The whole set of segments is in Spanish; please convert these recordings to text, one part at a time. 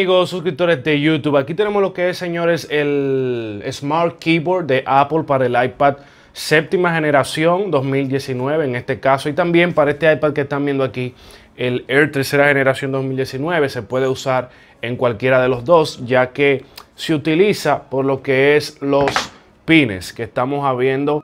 amigos suscriptores de YouTube, aquí tenemos lo que es, señores, el Smart Keyboard de Apple para el iPad séptima generación 2019 en este caso y también para este iPad que están viendo aquí, el Air tercera generación 2019 se puede usar en cualquiera de los dos ya que se utiliza por lo que es los pines que estamos habiendo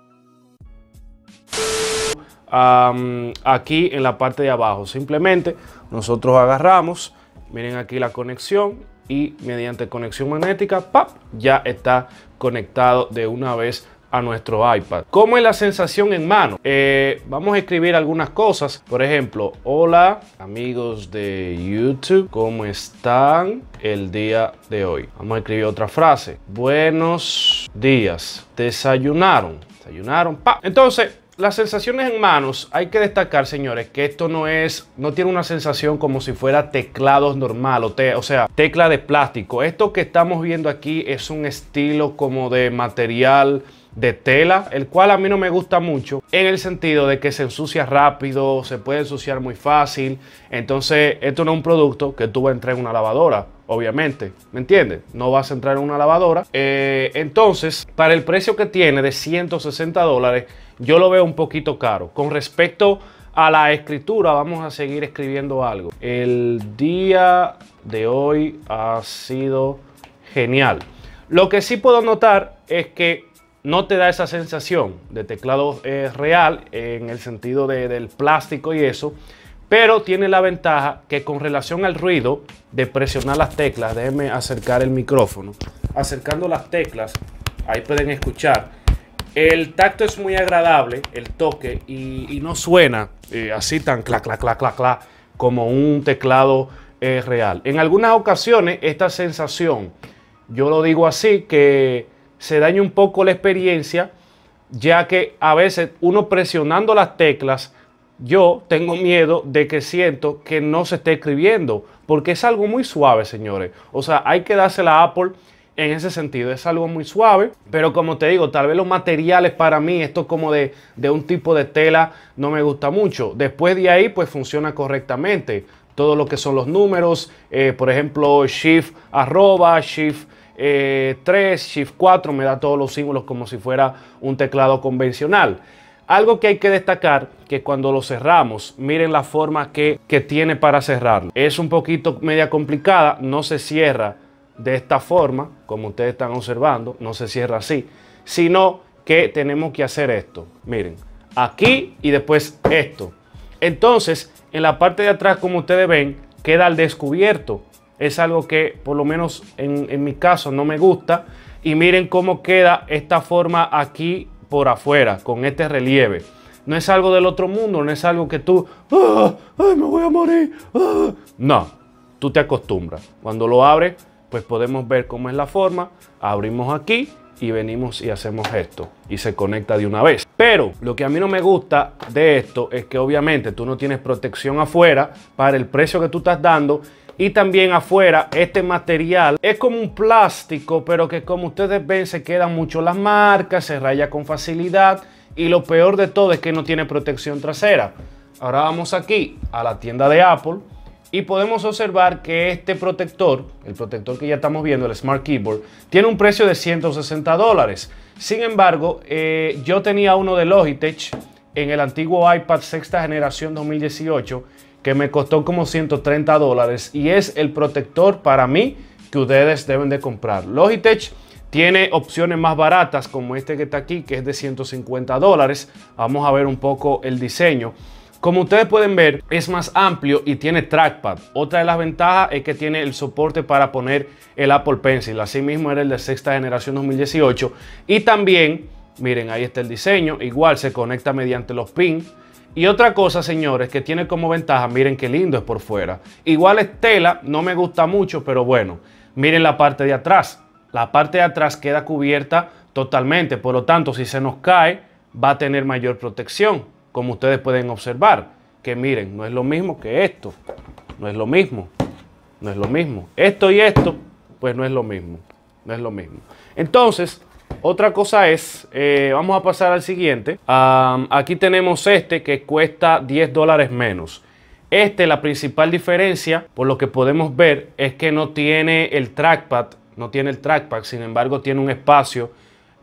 aquí en la parte de abajo. Simplemente nosotros agarramos Miren aquí la conexión y mediante conexión magnética, ¡pap! ya está conectado de una vez a nuestro iPad. ¿Cómo es la sensación en mano? Eh, vamos a escribir algunas cosas. Por ejemplo, hola amigos de YouTube, ¿cómo están el día de hoy? Vamos a escribir otra frase. Buenos días. Desayunaron. Desayunaron. ¡Pap! Entonces, las sensaciones en manos, hay que destacar, señores, que esto no es, no tiene una sensación como si fuera teclado normal, o, o sea, tecla de plástico. Esto que estamos viendo aquí es un estilo como de material de tela, el cual a mí no me gusta mucho en el sentido de que se ensucia rápido, se puede ensuciar muy fácil. Entonces, esto no es un producto que tú vas a entrar en una lavadora, obviamente, ¿me entiendes? No vas a entrar en una lavadora. Eh, entonces, para el precio que tiene de 160 dólares, yo lo veo un poquito caro. Con respecto a la escritura, vamos a seguir escribiendo algo. El día de hoy ha sido genial. Lo que sí puedo notar es que no te da esa sensación de teclado eh, real en el sentido del plástico y eso, pero tiene la ventaja que con relación al ruido de presionar las teclas, déjenme acercar el micrófono, acercando las teclas, ahí pueden escuchar, el tacto es muy agradable, el toque, y, no suena eh, así tan clac, clac, clac, clac, como un teclado eh, real. En algunas ocasiones esta sensación, yo lo digo así, que se daña un poco la experiencia, ya que a veces uno presionando las teclas, yo tengo miedo de que siento que no se esté escribiendo, porque es algo muy suave, señores. O sea, hay que darse la Apple en ese sentido. Es algo muy suave, pero como te digo, tal vez los materiales para mí, esto como de, de un tipo de tela, no me gusta mucho. Después de ahí, pues funciona correctamente. Todo lo que son los números, eh, por ejemplo, shift arroba, shift 3, eh, Shift 4, me da todos los símbolos como si fuera un teclado convencional. Algo que hay que destacar, que cuando lo cerramos, miren la forma que, que tiene para cerrarlo. Es un poquito media complicada, no se cierra de esta forma, como ustedes están observando, no se cierra así, sino que tenemos que hacer esto. Miren, aquí y después esto. Entonces, en la parte de atrás, como ustedes ven, queda al descubierto es algo que por lo menos en, mi caso no me gusta. Y miren cómo queda esta forma aquí por afuera, con este relieve. No es algo del otro mundo, no es algo que tú, ah, ay, me voy a morir. Ah". No, tú te acostumbras. Cuando lo abres, pues podemos ver cómo es la forma. Abrimos aquí y venimos y hacemos esto y se conecta de una vez. Pero lo que a mí no me gusta de esto es que obviamente tú no tienes protección afuera para el precio que tú estás dando y también afuera este material es como un plástico, pero que como ustedes ven se quedan mucho las marcas, se raya con facilidad. Y lo peor de todo es que no tiene protección trasera. Ahora vamos aquí a la tienda de Apple y podemos observar que este protector, el protector que ya estamos viendo, el Smart Keyboard, tiene un precio de 160 dólares. Sin embargo, eh, yo tenía uno de Logitech en el antiguo iPad sexta generación 2018 que me costó como 130 dólares y es el protector para mí que ustedes deben de comprar. Logitech tiene opciones más baratas como este que está aquí que es de 150 dólares. Vamos a ver un poco el diseño. Como ustedes pueden ver, es más amplio y tiene trackpad. Otra de las ventajas es que tiene el soporte para poner el Apple Pencil. mismo era el de sexta generación 2018. Y también Miren, ahí está el diseño. Igual se conecta mediante los pins. Y otra cosa, señores, que tiene como ventaja, miren qué lindo es por fuera. Igual es tela, no me gusta mucho, pero bueno. Miren la parte de atrás. La parte de atrás queda cubierta totalmente. Por lo tanto, si se nos cae, va a tener mayor protección. Como ustedes pueden observar. Que miren, no es lo mismo que esto. No es lo mismo. No es lo mismo. Esto y esto, pues no es lo mismo. No es lo mismo. Entonces, otra cosa es, eh, vamos a pasar al siguiente. aquí tenemos este que cuesta 10 dólares menos. Este, la principal diferencia, por lo que podemos ver, es que no tiene el trackpad, no tiene el trackpad, sin embargo tiene un espacio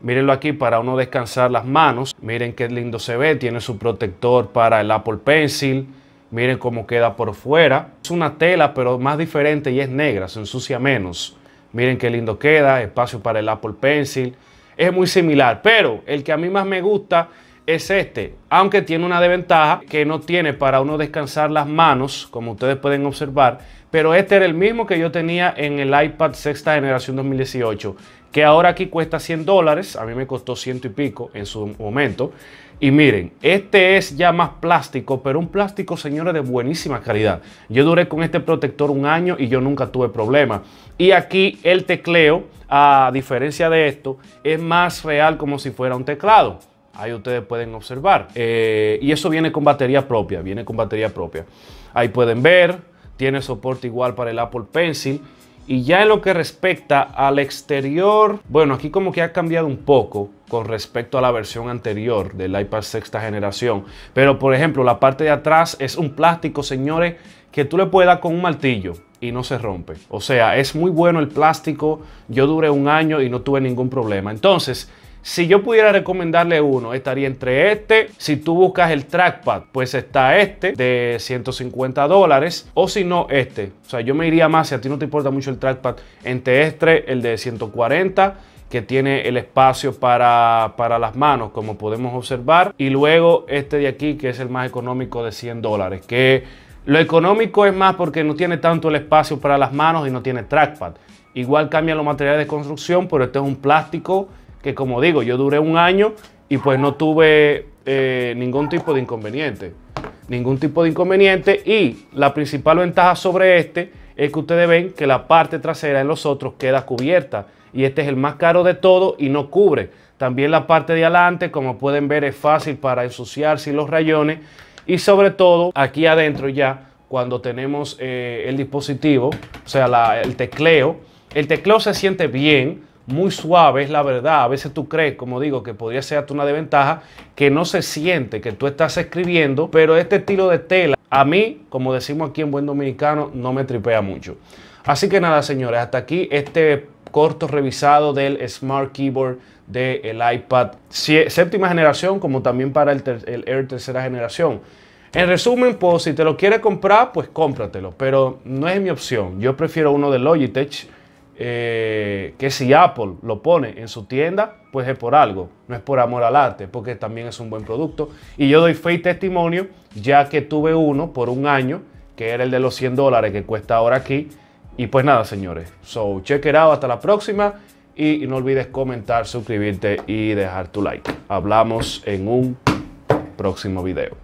Mírenlo aquí para uno descansar las manos. Miren qué lindo se ve. Tiene su protector para el Apple Pencil. Miren cómo queda por fuera. Es una tela, pero más diferente y es negra. Se ensucia menos. Miren qué lindo queda. Espacio para el Apple Pencil es muy similar, pero el que a mí más me gusta es este, aunque tiene una desventaja que no tiene para uno descansar las manos, como ustedes pueden observar, pero este era el mismo que yo tenía en el iPad sexta generación 2018, que ahora aquí cuesta 100 dólares, a mí me costó ciento y pico en su momento. Y miren, este es ya más plástico, pero un plástico, señores, de buenísima calidad. Yo duré con este protector un año y yo nunca tuve problema. Y aquí el tecleo, a diferencia de esto, es más real como si fuera un teclado. Ahí ustedes pueden observar. Eh, y eso viene con batería propia, viene con batería propia. Ahí pueden ver, tiene soporte igual para el Apple Pencil. Y ya en lo que respecta al exterior, bueno, aquí como que ha cambiado un poco con respecto a la versión anterior del iPad sexta generación. Pero por ejemplo, la parte de atrás es un plástico, señores, que tú le puedes dar con un martillo y no se rompe. O sea, es muy bueno el plástico. Yo duré un año y no tuve ningún problema. Entonces, si yo pudiera recomendarle uno, estaría entre este. Si tú buscas el trackpad, pues está este de 150 dólares. O si no, este. O sea, yo me iría más, si a ti no te importa mucho el trackpad, entre este, el de 140 que tiene el espacio para, las manos, como podemos observar. Y luego este de aquí, que es el más económico de 100 dólares, que lo económico es más porque no tiene tanto el espacio para las manos y no tiene trackpad. Igual cambian los materiales de construcción, pero este es un plástico que como digo, yo duré un año y pues no tuve eh, ningún tipo de inconveniente. Ningún tipo de inconveniente y la principal ventaja sobre este es que ustedes ven que la parte trasera en los otros queda cubierta y este es el más caro de todo y no cubre. También la parte de adelante, como pueden ver, es fácil para ensuciar sin los rayones y sobre todo aquí adentro ya cuando tenemos eh, el dispositivo, o sea, el tecleo, el tecleo se siente bien, muy suave, es la verdad. A veces tú crees, como digo, que podría ser una desventaja, que no se siente que tú estás escribiendo, pero este estilo de tela, a mí, como decimos aquí en Buen Dominicano, no me tripea mucho. Así que nada, señores, hasta aquí este corto revisado del Smart Keyboard del iPad séptima generación, como también para el, Air tercera generación. En resumen, pues si te lo quieres comprar, pues cómpratelo, pero no es mi opción. Yo prefiero uno de Logitech eh, que si Apple lo pone en su tienda, pues es por algo, no es por amor al arte, porque también es un buen producto. Y yo doy fe y testimonio, ya que tuve uno por un año, que era el de los 100 dólares que cuesta ahora aquí. Y pues nada, señores. So, check it out. Hasta la próxima. Y no olvides comentar, suscribirte y dejar tu like. Hablamos en un próximo video.